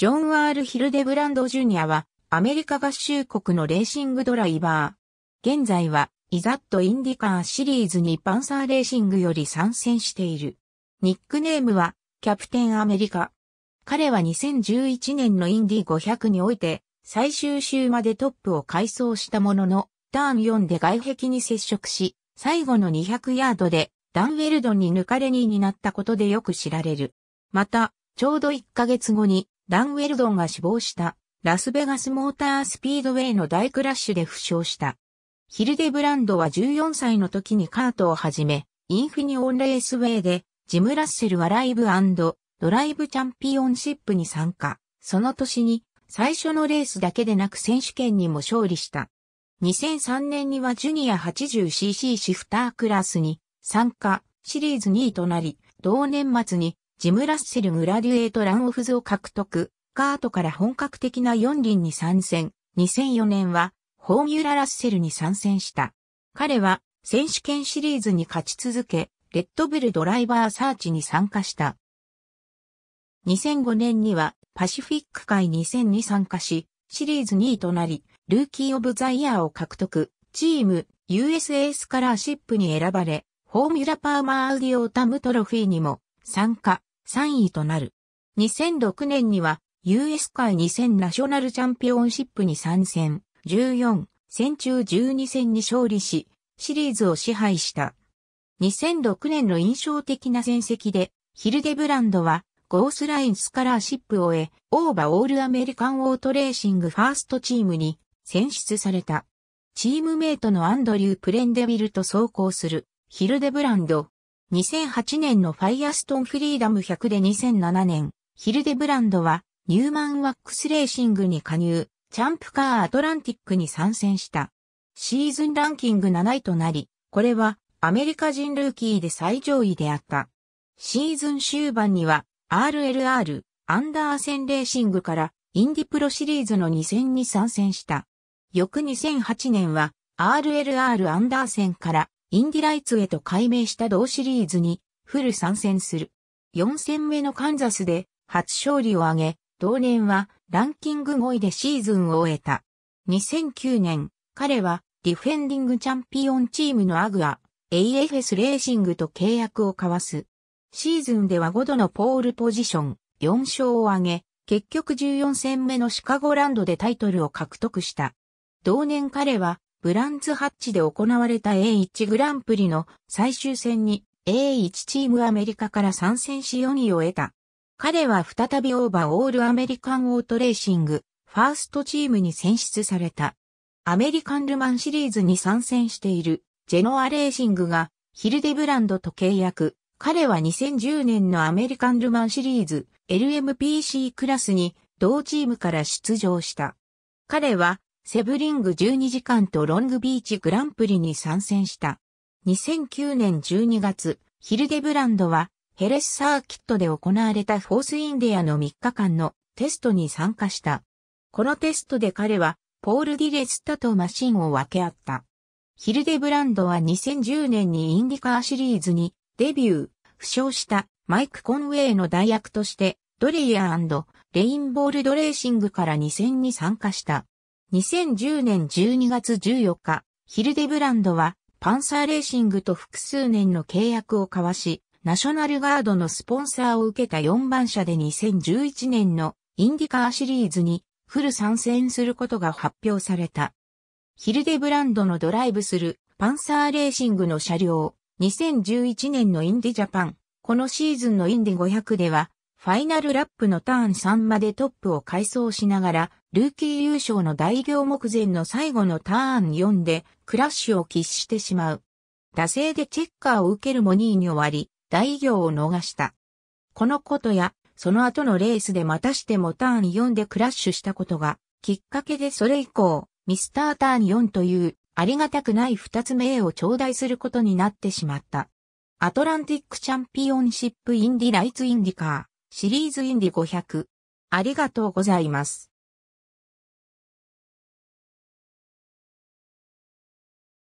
ジョン・アール・ヒルデブランド・ジュニアは、アメリカ合衆国のレーシングドライバー。現在は、イザット・インディカーシリーズにパンサーレーシングより参戦している。ニックネームは、キャプテン・アメリカ。彼は2011年のインディ500において、最終週までトップを改装したものの、ターン4で外壁に接触し、最後の200ヤードで、ダンウェルドンに抜かれ2になったことでよく知られる。また、ちょうど1ヶ月後に、ダンウェルドンが死亡した、ラスベガスモータースピードウェイの大クラッシュで負傷した。ヒルデブランドは14歳の時にカートを始め、インフィニオンレースウェイで、ジム・ラッセルはライブドライブチャンピオンシップに参加。その年に、最初のレースだけでなく選手権にも勝利した。2003年にはジュニア 80cc シフタークラスに参加、シリーズ2位となり、同年末にジム・ラッセル・グラデュエート・ランオフズを獲得、カートから本格的な4輪に参戦、2004年は、フォーミュラ・ラッセルに参戦した。彼は、選手権シリーズに勝ち続け、レッドブルドライバーサーチに参加した。2005年には、パシフィック界2000に参加し、シリーズ2位となり、ルーキー・オブ・ザ・イヤーを獲得、チーム、USA スカラーシップに選ばれ、フォーミュラ・パーマー・アウディオータムトロフィーにも参加。3位となる。2006年には US 界2000ナショナルチャンピオンシップに参戦、14戦中12戦に勝利し、シリーズを支配した。2006年の印象的な戦績で、ヒルデブランドはゴースラインスカラーシップを得、オーバーオールアメリカンオートレーシングファーストチームに選出された。チームメイトのアンドリュー・プレンデビルと走行するヒルデブランド、2008年のファイアストンフリーダム100で2007年、ヒルデブランドはニューマンワックスレーシングに加入、チャンプカーアトランティックに参戦した。シーズンランキング7位となり、これはアメリカ人ルーキーで最上位であった。シーズン終盤には RLR、アンダーセンレーシングからインディプロシリーズの2戦に参戦した。翌2008年は RLR アンダーセンからインディライツへと改名した同シリーズにフル参戦する。4戦目のカンザスで初勝利を挙げ、同年はランキング5位でシーズンを終えた。2009年、彼はディフェンディングチャンピオンチームのアグア、AFS レーシングと契約を交わす。シーズンでは5度のポールポジション、4勝を挙げ、結局14戦目のシカゴランドでタイトルを獲得した。同年彼はブランズハッチで行われた A1 グランプリの最終戦に A1 チームアメリカから参戦し4位を得た。彼は再びオーバーオールアメリカンオートレーシング、ファーストチームに選出された。アメリカンルマンシリーズに参戦している、ジェノアレーシングが、ヒルデブランドと契約。彼は2010年のアメリカンルマンシリーズ、LMPC クラスに、同チームから出場した。彼は、セブリング12時間とロングビーチグランプリに参戦した。2009年12月、ヒルデブランドはヘレスサーキットで行われたフォースインディアの3日間のテストに参加した。このテストで彼はポール・ディレスタとマシンを分け合った。ヒルデブランドは2010年にインディカーシリーズにデビュー、負傷したマイク・コンウェイの代役としてドレイヤーレインボールドレーシングから2戦に参加した。2010年12月14日、ヒルデブランドはパンサーレーシングと複数年の契約を交わし、ナショナルガードのスポンサーを受けた4番車で2011年のインディカーシリーズにフル参戦することが発表された。ヒルデブランドのドライブするパンサーレーシングの車両、2011年のインディジャパン、このシーズンのインディ500ではファイナルラップのターン3までトップを回装しながら、ルーキー優勝の大行目前の最後のターン4でクラッシュを喫してしまう。惰性でチェッカーを受けるモニーに終わり、大行を逃した。このことや、その後のレースでまたしてもターン4でクラッシュしたことが、きっかけでそれ以降、ミスターターン4という、ありがたくない二つ目を頂戴することになってしまった。アトランティックチャンピオンシップインディライツインディカー。シリーズインディ500。ありがとうございます。